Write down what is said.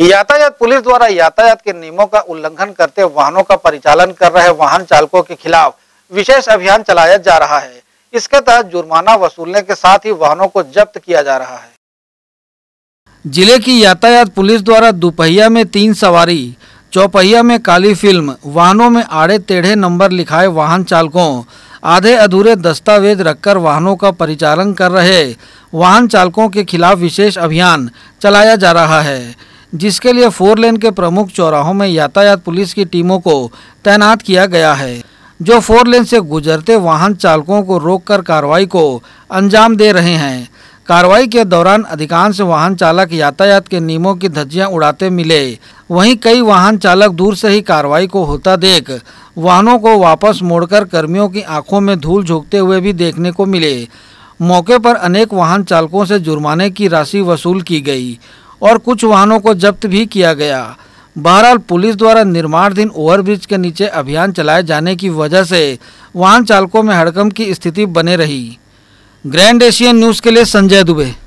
यातायात पुलिस द्वारा यातायात के नियमों का उल्लंघन करते वाहनों का परिचालन कर रहे वाहन चालकों के खिलाफ विशेष अभियान चलाया जा रहा है इसके तहत जुर्माना वसूलने के साथ ही वाहनों को जब्त किया जा रहा है जिले की यातायात पुलिस द्वारा दुपहिया में तीन सवारी चौपहिया में काली फिल्म वाहनों में आड़े टेढ़े नंबर लिखाए वाहन चालकों आधे अधूरे दस्तावेज रखकर वाहनों का परिचालन कर रहे वाहन चालकों के खिलाफ विशेष अभियान चलाया जा रहा है जिसके लिए फोर लेन के प्रमुख चौराहों में यातायात पुलिस की टीमों को तैनात किया गया है जो फोर लेन से गुजरते वाहन चालकों को रोककर कार्रवाई को अंजाम दे रहे हैं कार्रवाई के दौरान अधिकांश वाहन चालक यातायात के नियमों की धज्जियां उड़ाते मिले वहीं कई वाहन चालक दूर से ही कार्रवाई को होता देख वाहनों को वापस मोड़कर कर्मियों की आंखों में धूल झोंकते हुए भी देखने को मिले मौके पर अनेक वाहन चालकों से जुर्माने की राशि वसूल की गई और कुछ वाहनों को जब्त भी किया गया बहरहाल पुलिस द्वारा निर्माणाधीन ओवरब्रिज के नीचे अभियान चलाए जाने की वजह से वाहन चालकों में हड़कम की स्थिति बने रही ग्रैंड एशियन न्यूज़ के लिए संजय दुबे